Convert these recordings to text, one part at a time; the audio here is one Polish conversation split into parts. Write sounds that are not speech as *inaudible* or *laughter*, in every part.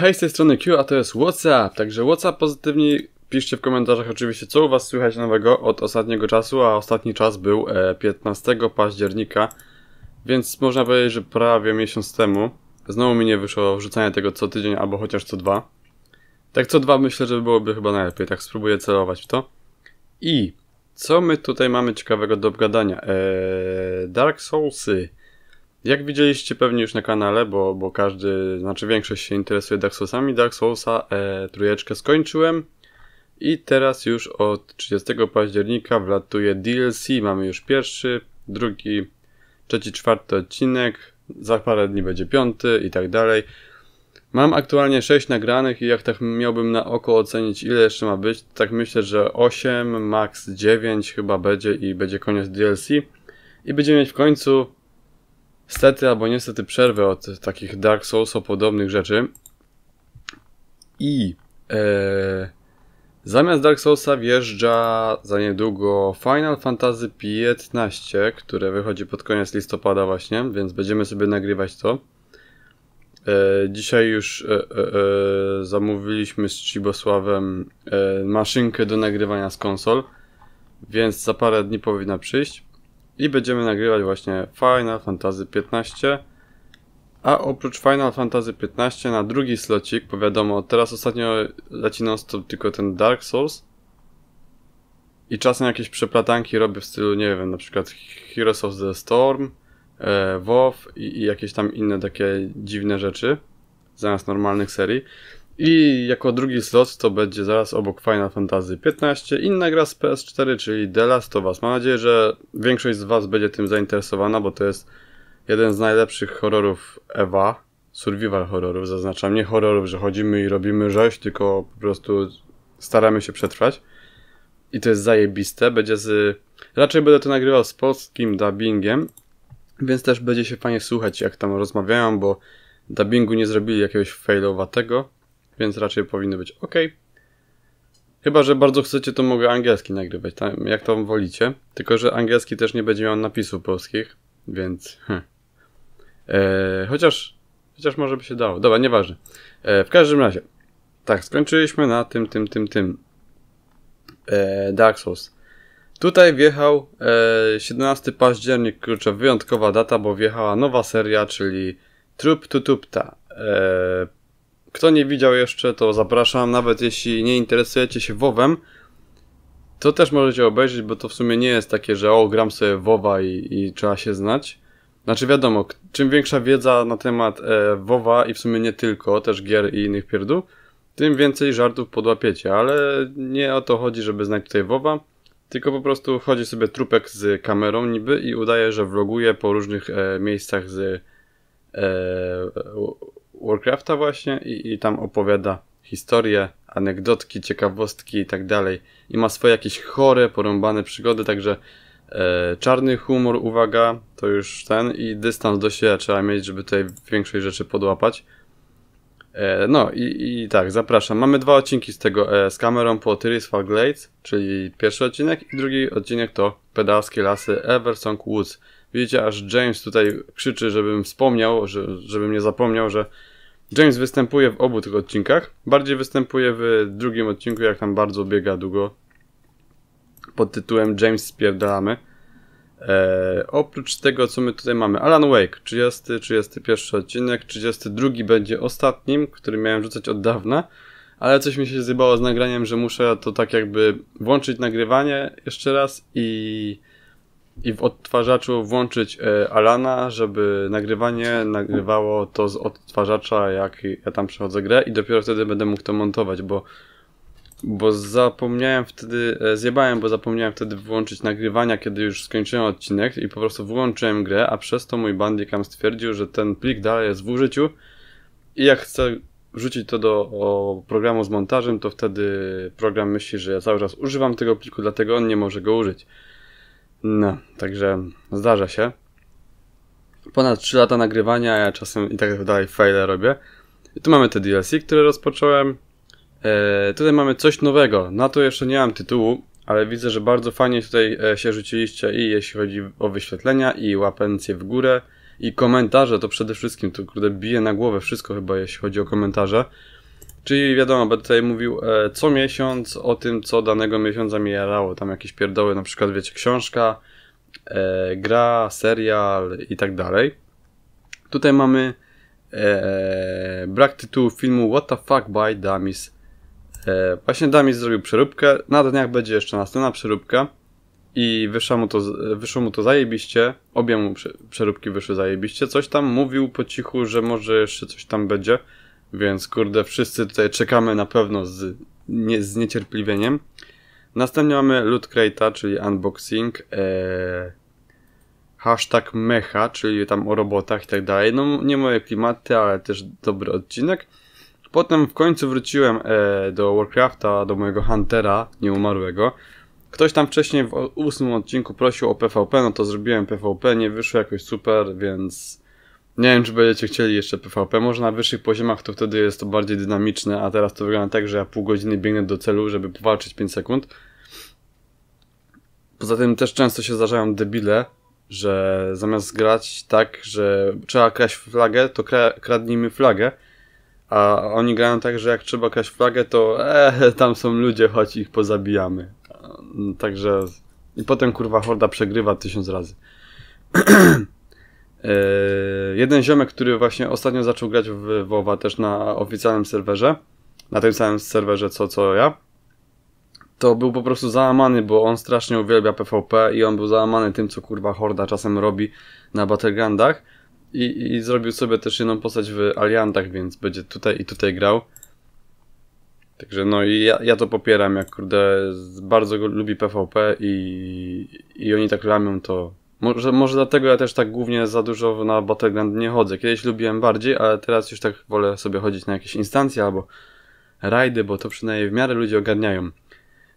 Hej, z tej strony Q, a to jest WhatsApp. Także WhatsApp pozytywnie piszcie w komentarzach oczywiście, co u Was słychać nowego od ostatniego czasu, a ostatni czas był 15 e, października, więc można powiedzieć, że prawie miesiąc temu. Znowu mi nie wyszło wrzucanie tego co tydzień albo chociaż co dwa. Tak co dwa myślę, że byłoby chyba najlepiej, tak spróbuję celować w to. I co my tutaj mamy ciekawego do obgadania? E, Dark Soulsy. Jak widzieliście pewnie już na kanale, bo, bo każdy, znaczy większość się interesuje Dark Soulsami, Dark Soulsa e, trójeczkę skończyłem i teraz już od 30 października wlatuje DLC, mamy już pierwszy, drugi, trzeci, czwarty odcinek, za parę dni będzie piąty i tak dalej. Mam aktualnie 6 nagranych i jak tak miałbym na oko ocenić ile jeszcze ma być, tak myślę, że 8, max 9 chyba będzie i będzie koniec DLC. I będziemy mieć w końcu stety albo niestety przerwę od takich Dark Souls o podobnych rzeczy. I e, zamiast Dark Soulsa wjeżdża za niedługo Final Fantasy XV, które wychodzi pod koniec listopada właśnie, więc będziemy sobie nagrywać to. E, dzisiaj już e, e, e zamówiliśmy z Cibosławem e, maszynkę do nagrywania z konsol, więc za parę dni powinna przyjść i będziemy nagrywać właśnie Final Fantasy 15. A oprócz Final Fantasy 15 na drugi slocik, bo wiadomo, teraz ostatnio leci non stop tylko ten Dark Souls. I czasem jakieś przeplatanki robię w stylu, nie wiem, na przykład Heroes of the Storm, e, WoW i, i jakieś tam inne takie dziwne rzeczy zamiast normalnych serii. I jako drugi slot to będzie zaraz obok Final Fantasy 15 inna gra z PS4, czyli The Last of Us. Mam nadzieję, że większość z Was będzie tym zainteresowana, bo to jest jeden z najlepszych horrorów Ewa. Survival horrorów, zaznaczam. Nie horrorów, że chodzimy i robimy rzeź, tylko po prostu staramy się przetrwać. I to jest zajebiste. Będzie z... Raczej będę to nagrywał z polskim dubbingiem, więc też będzie się fajnie słuchać, jak tam rozmawiają, bo dubbingu nie zrobili jakiegoś failowatego więc raczej powinny być ok. Chyba, że bardzo chcecie, to mogę angielski nagrywać, tam, jak tam wolicie. Tylko, że angielski też nie będzie miał napisów polskich, więc... Hmm. E, chociaż, chociaż może by się dało. Dobra, nieważne. E, w każdym razie, tak, skończyliśmy na tym, tym, tym, tym. E, Dark Souls. Tutaj wjechał e, 17 październik, kurczę, wyjątkowa data, bo wjechała nowa seria, czyli Trup Tutupta. E, kto nie widział jeszcze, to zapraszam. Nawet jeśli nie interesujecie się WoWem, to też możecie obejrzeć, bo to w sumie nie jest takie, że o, gram sobie WoWa i, i trzeba się znać. Znaczy wiadomo, czym większa wiedza na temat e, WoWa i w sumie nie tylko, też gier i innych pierdół, tym więcej żartów podłapiecie, ale nie o to chodzi, żeby znać tutaj WoWa, tylko po prostu chodzi sobie trupek z kamerą niby i udaje, że vloguje po różnych e, miejscach z e, Warcrafta właśnie i, i tam opowiada historie, anegdotki, ciekawostki i tak dalej. I ma swoje jakieś chore, porąbane przygody, także e, czarny humor, uwaga, to już ten i dystans do siebie trzeba mieć, żeby tutaj większej rzeczy podłapać. E, no i, i, tak, zapraszam. Mamy dwa odcinki z tego, e, z kamerą po Fall Glades, czyli pierwszy odcinek i drugi odcinek to Pedalskie Lasy Eversong Woods. Widzicie, aż James tutaj krzyczy, żebym wspomniał, że, żebym nie zapomniał, że James występuje w obu tych odcinkach. Bardziej występuje w drugim odcinku, jak tam bardzo biega długo. Pod tytułem James spierdalamy. Eee, oprócz tego, co my tutaj mamy, Alan Wake, 30, 31 odcinek, 32 będzie ostatnim, który miałem rzucać od dawna, ale coś mi się zjebało z nagraniem, że muszę to tak jakby włączyć nagrywanie jeszcze raz i i w odtwarzaczu włączyć e, Alana, żeby nagrywanie nagrywało to z odtwarzacza, jak ja tam przechodzę grę i dopiero wtedy będę mógł to montować, bo bo zapomniałem wtedy, e, zjebałem, bo zapomniałem wtedy włączyć nagrywania, kiedy już skończyłem odcinek i po prostu włączyłem grę, a przez to mój Bandicam stwierdził, że ten plik dalej jest w użyciu i jak chcę wrzucić to do programu z montażem, to wtedy program myśli, że ja cały czas używam tego pliku, dlatego on nie może go użyć. No, także zdarza się. Ponad 3 lata nagrywania, ja czasem i tak dalej fajle robię. I tu mamy te DLC, które rozpocząłem. E, tutaj mamy coś nowego. Na to jeszcze nie mam tytułu, ale widzę, że bardzo fajnie tutaj e, się rzuciliście i jeśli chodzi o wyświetlenia i łapencję w górę i komentarze, to przede wszystkim to kurde bije na głowę wszystko chyba jeśli chodzi o komentarze. Czyli wiadomo, będę tutaj mówił e, co miesiąc o tym, co danego miesiąca mi jarało. Tam jakieś pierdoły, na przykład wiecie, książka, e, gra, serial i tak dalej. Tutaj mamy e, brak tytułu filmu What the Fuck by Damis. E, właśnie Damis zrobił przeróbkę. Na dniach będzie jeszcze następna przeróbka. I wyszło mu to, wyszło mu to zajebiście. Obie mu przeróbki wyszły zajebiście. Coś tam mówił po cichu, że może jeszcze coś tam będzie więc kurde, wszyscy tutaj czekamy na pewno z, nie, z niecierpliwieniem. Następnie mamy Loot Crate'a, czyli unboxing. E, hashtag mecha, czyli tam o robotach i tak dalej. No nie moje klimaty, ale też dobry odcinek. Potem w końcu wróciłem e, do Warcrafta, do mojego Huntera nieumarłego. Ktoś tam wcześniej w ósmym odcinku prosił o PvP, no to zrobiłem PvP, nie wyszło jakoś super, więc nie wiem, czy będziecie chcieli jeszcze PvP. Może na wyższych poziomach to wtedy jest to bardziej dynamiczne, a teraz to wygląda tak, że ja pół godziny biegnę do celu, żeby powalczyć 5 sekund. Poza tym też często się zdarzają debile, że zamiast grać tak, że trzeba kraść flagę, to kra kradnijmy flagę. A oni grają tak, że jak trzeba kraść flagę, to eee, *laughs* tam są ludzie, choć ich pozabijamy. Także... I potem kurwa horda przegrywa tysiąc razy. *clears throat* Yy, jeden ziomek, który właśnie ostatnio zaczął grać w WoWa też na oficjalnym serwerze, na tym samym serwerze co, co ja, to był po prostu załamany, bo on strasznie uwielbia PvP i on był załamany tym, co kurwa Horda czasem robi na Battlegroundach i, i zrobił sobie też jedną postać w Aliantach, więc będzie tutaj i tutaj grał. Także no i ja, ja to popieram, jak kurde bardzo lubi PvP i, i oni tak ramią to może, może dlatego ja też tak głównie za dużo na Battleground nie chodzę. Kiedyś lubiłem bardziej, ale teraz już tak wolę sobie chodzić na jakieś instancje albo rajdy, bo to przynajmniej w miarę ludzie ogarniają.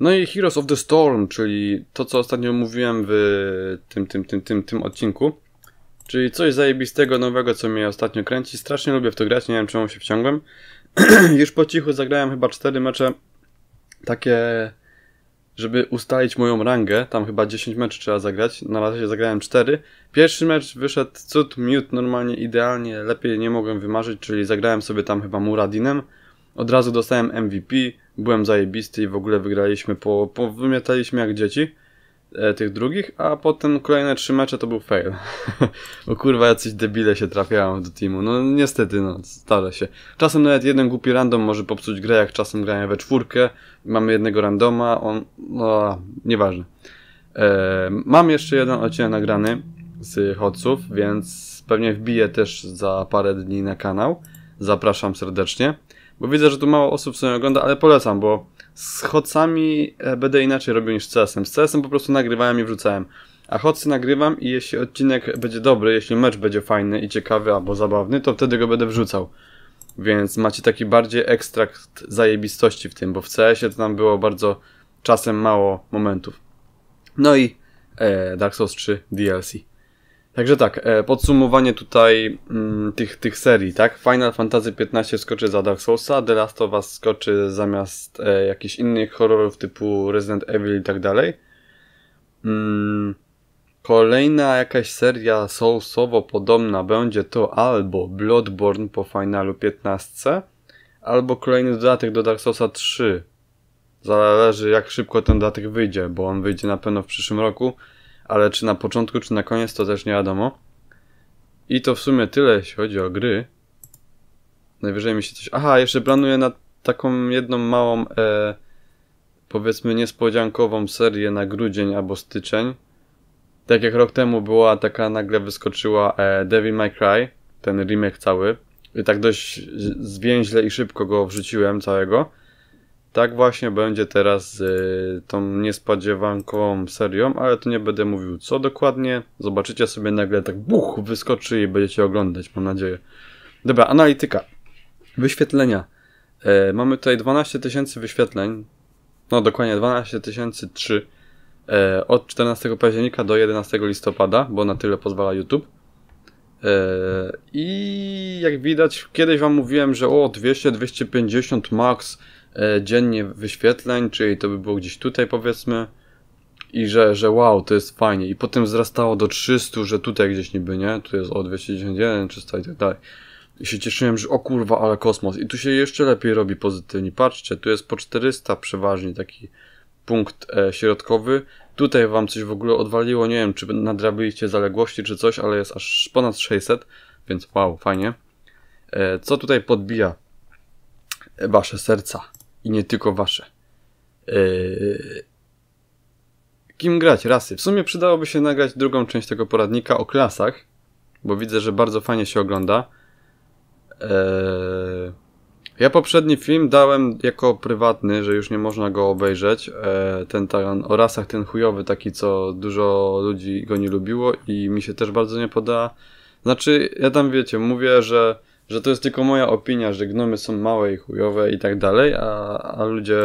No i Heroes of the Storm, czyli to, co ostatnio mówiłem w tym, tym, tym, tym, tym odcinku. Czyli coś zajebistego, nowego, co mnie ostatnio kręci. Strasznie lubię w to grać, nie wiem czemu się wciągłem. *clears throat* już po cichu zagrałem chyba cztery mecze takie żeby ustalić moją rangę, tam chyba 10 meczów trzeba zagrać, na razie zagrałem 4. Pierwszy mecz wyszedł cud, miód, normalnie idealnie, lepiej nie mogłem wymarzyć, czyli zagrałem sobie tam chyba Muradinem. Od razu dostałem MVP, byłem zajebisty i w ogóle wygraliśmy, po, po wymiataliśmy jak dzieci. E, tych drugich, a potem kolejne trzy mecze to był fail. *laughs* Bo kurwa, jacyś debile się trafiają do teamu. No niestety, no, stara się. Czasem nawet jeden głupi random może popsuć grę, jak czasem grają we czwórkę, mamy jednego randoma, on... no, nieważne. E, mam jeszcze jeden odcinek nagrany z Hotców, więc pewnie wbiję też za parę dni na kanał. Zapraszam serdecznie, bo widzę, że tu mało osób sobie ogląda, ale polecam, bo z hocami e, będę inaczej robił niż z CS-em. Z CS-em po prostu nagrywałem i wrzucałem. A hocy nagrywam i jeśli odcinek będzie dobry, jeśli mecz będzie fajny i ciekawy albo zabawny, to wtedy go będę wrzucał. Więc macie taki bardziej ekstrakt zajebistości w tym, bo w CS-ie to tam było bardzo czasem mało momentów. No i e, Dark Souls 3 DLC. Także tak, e, podsumowanie tutaj mm, tych, tych serii, tak? Final Fantasy XV skoczy za Dark Soulsa, The Last of Us skoczy zamiast e, jakichś innych horrorów typu Resident Evil i tak dalej. Mm, kolejna jakaś seria Soulsowo podobna będzie to albo Bloodborne po finalu 15, albo kolejny dodatek do Dark Soulsa 3. Zależy jak szybko ten dodatek wyjdzie, bo on wyjdzie na pewno w przyszłym roku ale czy na początku, czy na koniec, to też nie wiadomo. I to w sumie tyle, jeśli chodzi o gry. Najwyżej mi się coś... Aha, jeszcze planuję na taką jedną małą, e, powiedzmy niespodziankową serię na grudzień albo styczeń. Tak jak rok temu była taka, nagle wyskoczyła e, Devil May Cry, ten remake cały. I tak dość zwięźle i szybko go wrzuciłem całego. Tak właśnie będzie teraz z y, tą niespodziewanką serią, ale to nie będę mówił co dokładnie. Zobaczycie sobie nagle tak buch, wyskoczy i będziecie oglądać, mam nadzieję. Dobra, analityka. Wyświetlenia. E, mamy tutaj 12 tysięcy wyświetleń. No dokładnie 12 tysięcy 3 e, od 14 października do 11 listopada, bo na tyle pozwala YouTube. E, I jak widać, kiedyś wam mówiłem, że o 200-250 max E, dziennie wyświetleń, czyli to by było gdzieś tutaj powiedzmy i że, że wow, to jest fajnie i potem wzrastało do 300, że tutaj gdzieś niby, nie? Tu jest o 291, 300 i tak dalej. I się cieszyłem, że o kurwa, ale kosmos. I tu się jeszcze lepiej robi pozytywnie. Patrzcie, tu jest po 400 przeważnie taki punkt e, środkowy. Tutaj wam coś w ogóle odwaliło, nie wiem, czy nadrabiliście zaległości czy coś, ale jest aż ponad 600, więc wow, fajnie. E, co tutaj podbija wasze serca? i nie tylko wasze. Yy... Kim grać? Rasy. W sumie przydałoby się nagrać drugą część tego poradnika o klasach, bo widzę, że bardzo fajnie się ogląda. Yy... Ja poprzedni film dałem jako prywatny, że już nie można go obejrzeć. E, ten taran o rasach, ten chujowy taki, co dużo ludzi go nie lubiło i mi się też bardzo nie poda. Znaczy, ja tam wiecie, mówię, że że to jest tylko moja opinia, że gnomy są małe i chujowe i tak dalej, a, a ludzie...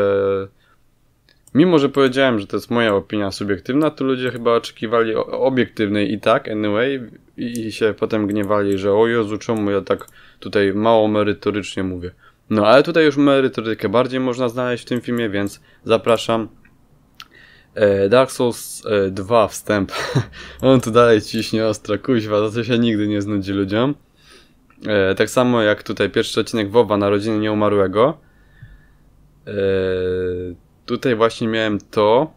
Mimo, że powiedziałem, że to jest moja opinia subiektywna, to ludzie chyba oczekiwali obiektywnej i tak, anyway, i się potem gniewali, że o Jezu, czemu ja tak tutaj mało merytorycznie mówię. No, ale tutaj już merytorykę bardziej można znaleźć w tym filmie, więc zapraszam. E, Dark Souls 2 e, wstęp. *laughs* On tu dalej ciśnie ostro, kuźwa, to się nigdy nie znudzi ludziom. E, tak samo jak tutaj pierwszy odcinek WoWa Narodziny Nieumarłego. E, tutaj właśnie miałem to,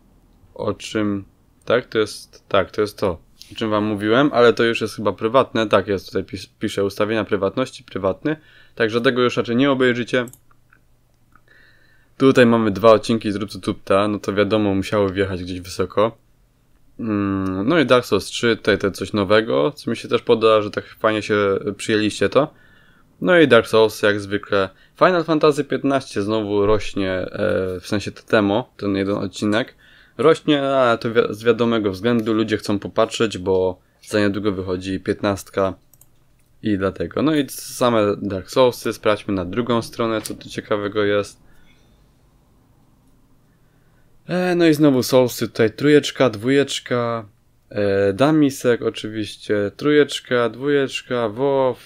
o czym... Tak, to jest... Tak, to jest to o czym wam mówiłem, ale to już jest chyba prywatne. Tak, jest tutaj pis piszę ustawienia prywatności, prywatny. Także tego już raczej nie obejrzycie. Tutaj mamy dwa odcinki z Rupcu Tupta, no to wiadomo, musiały wjechać gdzieś wysoko. Mm, no i Dark Souls 3, tutaj te coś nowego, co mi się też podoba, że tak fajnie się e, przyjęliście to. No i Dark Souls jak zwykle. Final Fantasy 15 znowu rośnie, e, w sensie to temo, ten jeden odcinek. Rośnie, ale to z wiadomego względu ludzie chcą popatrzeć, bo za niedługo wychodzi 15 i dlatego. No i same Dark Soulsy, sprawdźmy na drugą stronę, co tu ciekawego jest. E, no i znowu Soulsy tutaj trójeczka, dwójeczka, e, Damisek oczywiście, trójeczka, dwójeczka, WoW,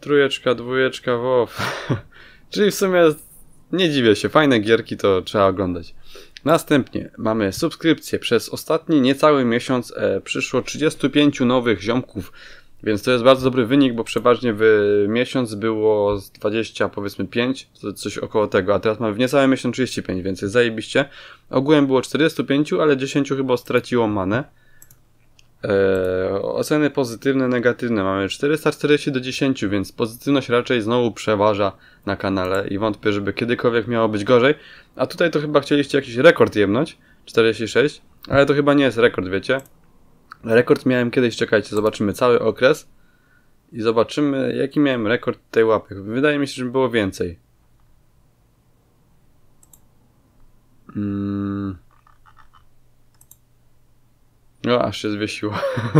trójeczka, dwójeczka, WoW. *laughs* Czyli w sumie nie dziwię się, fajne gierki to trzeba oglądać. Następnie mamy subskrypcję. Przez ostatni niecały miesiąc e, przyszło 35 nowych ziomków więc to jest bardzo dobry wynik, bo przeważnie w miesiąc było z 20, powiedzmy 5, coś około tego, a teraz mamy w niecały miesiąc 35, więc jest zajebiście. Ogółem było 45, ale 10 chyba straciło manę. Eee, oceny pozytywne, negatywne mamy 440 do 10, więc pozytywność raczej znowu przeważa na kanale i wątpię, żeby kiedykolwiek miało być gorzej. A tutaj to chyba chcieliście jakiś rekord jemnąć, 46, ale to chyba nie jest rekord, wiecie? Rekord miałem kiedyś, czekajcie, zobaczymy cały okres i zobaczymy, jaki miałem rekord tej łapy. Wydaje mi się, że było więcej. Mm. No, aż się zwiesiło. *laughs*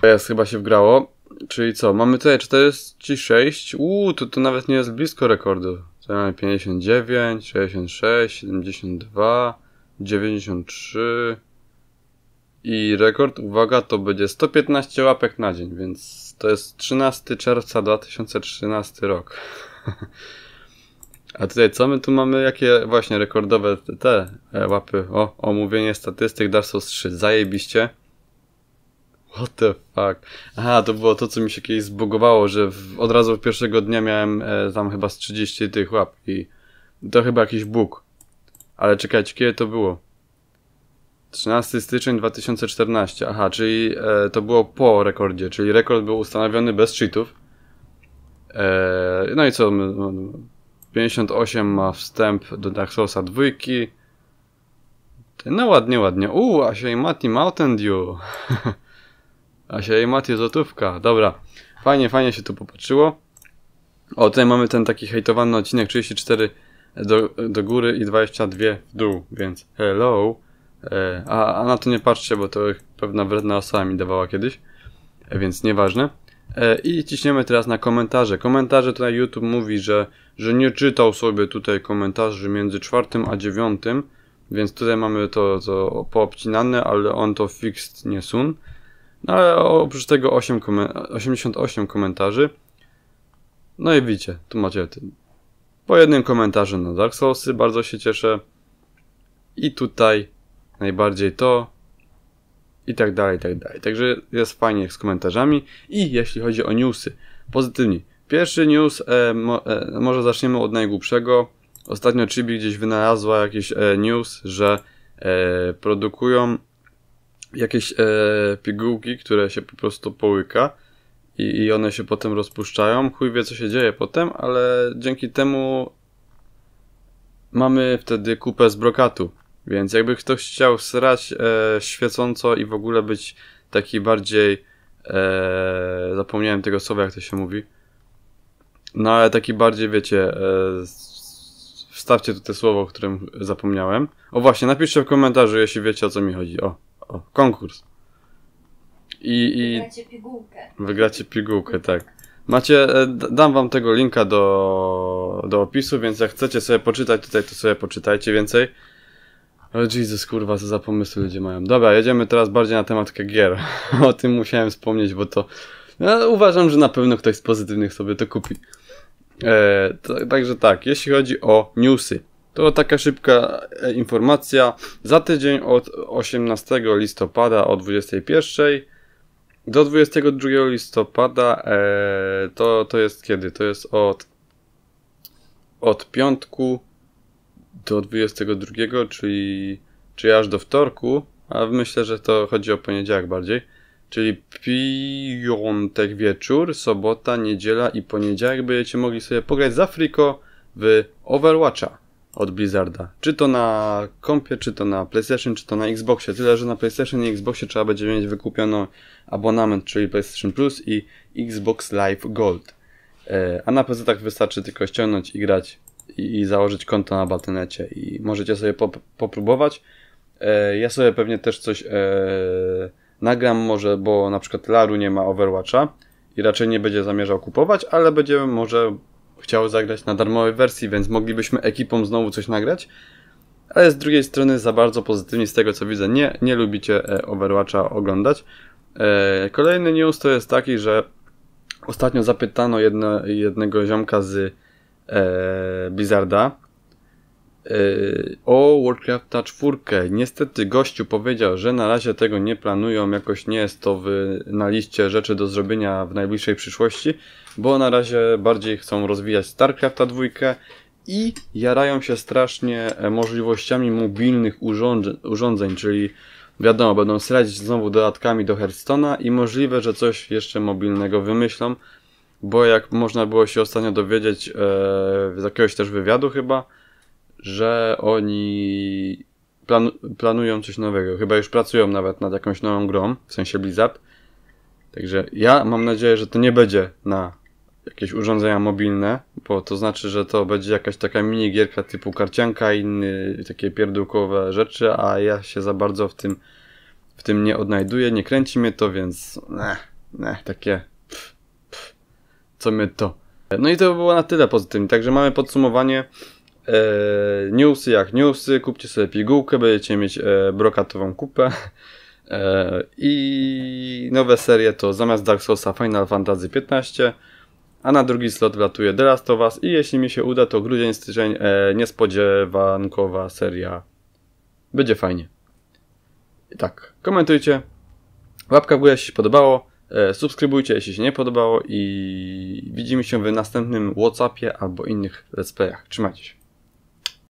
Teraz chyba się wgrało. Czyli co, mamy tutaj 46. Uuu, to, to nawet nie jest blisko rekordu. Tutaj mamy 59, 66, 72, 93. I rekord, uwaga, to będzie 115 łapek na dzień, więc to jest 13 czerwca 2013 rok. *laughs* A tutaj co my tu mamy? Jakie właśnie rekordowe te, e, łapy? O, omówienie statystyk Dark Souls 3. Zajebiście. What the fuck? Aha, to było to, co mi się kiedyś zbugowało, że w, od razu pierwszego dnia miałem e, tam chyba z 30 tych łap i to chyba jakiś bóg. Ale czekajcie, kiedy to było? 13 styczeń 2014, aha, czyli e, to było po rekordzie, czyli rekord był ustanowiony bez cheatów. E, no i co, 58 ma wstęp do Dark Soulsa 2. No ładnie, ładnie. Uuu, Asia i Mati Mountain Dew. Asia *laughs* i Mati zotówka dobra. Fajnie, fajnie się tu popatrzyło. O, tutaj mamy ten taki hejtowany odcinek 34 do, do góry i 22 w dół, więc hello. E, a, a na to nie patrzcie, bo to pewna wredna osoba mi dawała kiedyś, e, więc nieważne. E, I ciśniemy teraz na komentarze. Komentarze tutaj YouTube mówi, że, że nie czytał sobie tutaj komentarzy między czwartym a dziewiątym, więc tutaj mamy to, to poobcinane, ale on to fixed nie sun. No ale oprócz tego 8 komen 88 komentarzy. No i widzicie, tu macie ten po jednym komentarzu na Dark Soulsy, bardzo się cieszę. I tutaj najbardziej to i tak dalej, i tak dalej. Także jest fajnie z komentarzami. I jeśli chodzi o newsy, pozytywnie. Pierwszy news, e, mo, e, może zaczniemy od najgłupszego. Ostatnio Chibi gdzieś wynalazła jakiś e, news, że e, produkują jakieś e, pigułki, które się po prostu połyka i, i one się potem rozpuszczają. Chuj wie co się dzieje potem, ale dzięki temu mamy wtedy kupę z brokatu więc jakby ktoś chciał srać e, świecąco i w ogóle być taki bardziej. E, zapomniałem tego słowa, jak to się mówi. No ale taki bardziej, wiecie, e, wstawcie tu te słowo, o którym zapomniałem. O właśnie, napiszcie w komentarzu, jeśli wiecie o co mi chodzi. O, o konkurs. I, i wygracie pigułkę. Wygracie pigułkę, tak. Macie, e, dam wam tego linka do, do opisu, więc jak chcecie sobie poczytać tutaj, to sobie poczytajcie więcej. Ale Jesus, kurwa, co za pomysły ludzie mają. Dobra, jedziemy teraz bardziej na temat gier. *laughs* o tym musiałem wspomnieć, bo to... No, uważam, że na pewno ktoś z pozytywnych sobie to kupi. E, to, także tak, jeśli chodzi o newsy. To taka szybka e, informacja. Za tydzień od 18 listopada o 21 do 22 listopada e, to, to jest kiedy? To jest od, od piątku do 22, czyli, czyli aż do wtorku, a myślę, że to chodzi o poniedziałek bardziej. Czyli piątek wieczór, sobota, niedziela i poniedziałek będziecie mogli sobie pograć za friko w Overwatcha od Blizzarda. Czy to na kompie, czy to na PlayStation, czy to na Xboxie. Tyle, że na PlayStation i Xboxie trzeba będzie mieć wykupiony abonament, czyli PlayStation Plus i Xbox Live Gold. E, a na pc tak wystarczy tylko ściągnąć i grać i, i założyć konto na Battle.necie i możecie sobie pop popróbować. E, ja sobie pewnie też coś e, nagram może, bo na przykład Laru nie ma Overwatcha i raczej nie będzie zamierzał kupować, ale będzie może chciał zagrać na darmowej wersji, więc moglibyśmy ekipą znowu coś nagrać. Ale z drugiej strony za bardzo pozytywnie z tego co widzę nie, nie lubicie e, Overwatcha oglądać. E, kolejny news to jest taki, że ostatnio zapytano jednego ziomka z e, Blizzarda e, o Warcrafta 4. Niestety gościu powiedział, że na razie tego nie planują, jakoś nie jest to w, na liście rzeczy do zrobienia w najbliższej przyszłości, bo na razie bardziej chcą rozwijać StarCrafta 2 i jarają się strasznie e, możliwościami mobilnych urządzeń, urządzeń czyli Wiadomo, będą sradzić znowu dodatkami do Hearthstone'a i możliwe, że coś jeszcze mobilnego wymyślą, bo jak można było się ostatnio dowiedzieć e, z jakiegoś też wywiadu chyba, że oni plan, planują coś nowego. Chyba już pracują nawet nad jakąś nową grą, w sensie Blizzard. Także ja mam nadzieję, że to nie będzie na jakieś urządzenia mobilne, bo to znaczy, że to będzie jakaś taka mini gierka typu karcianka i inne takie pierdółkowe rzeczy, a ja się za bardzo w tym, w tym nie odnajduję, nie kręci mnie to, więc ne, ne, takie co my to. No i to było na tyle pozytywnie. Także mamy podsumowanie. E, newsy jak newsy. Kupcie sobie pigułkę, będziecie mieć e, brokatową kupę. E, I nowe serie to zamiast Dark Soulsa Final Fantasy 15 a na drugi slot latuje The Last of Us i jeśli mi się uda, to grudzień, styczeń, e, niespodziewankowa seria. Będzie fajnie. I tak, komentujcie. Łapka w górę, jeśli się podobało. E, subskrybujcie, jeśli się nie podobało i widzimy się w następnym Whatsappie albo innych let's playach. Trzymajcie się.